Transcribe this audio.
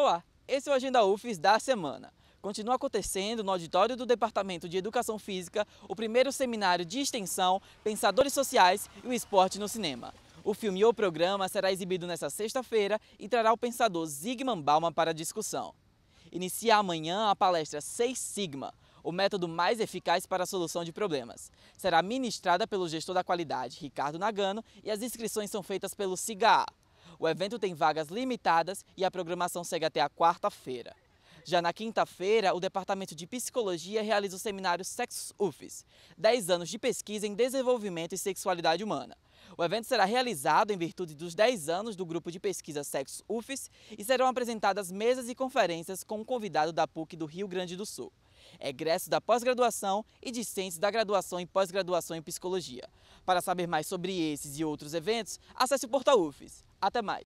Olá, esse é o Agenda UFES da semana. Continua acontecendo no auditório do Departamento de Educação Física o primeiro seminário de extensão Pensadores Sociais e o Esporte no Cinema. O filme ou programa será exibido nesta sexta-feira e trará o pensador Zygmunt Bauman para discussão. Inicia amanhã a palestra 6 Sigma, o método mais eficaz para a solução de problemas. Será ministrada pelo gestor da qualidade, Ricardo Nagano, e as inscrições são feitas pelo SIGA. O evento tem vagas limitadas e a programação segue até a quarta-feira. Já na quinta-feira, o Departamento de Psicologia realiza o seminário Sexos UFES, 10 anos de pesquisa em desenvolvimento e sexualidade humana. O evento será realizado em virtude dos 10 anos do grupo de pesquisa Sexos UFES e serão apresentadas mesas e conferências com um convidado da PUC do Rio Grande do Sul. É egressos da pós-graduação e discentes da graduação e pós-graduação em psicologia. Para saber mais sobre esses e outros eventos, acesse o portal UFES. Até mais!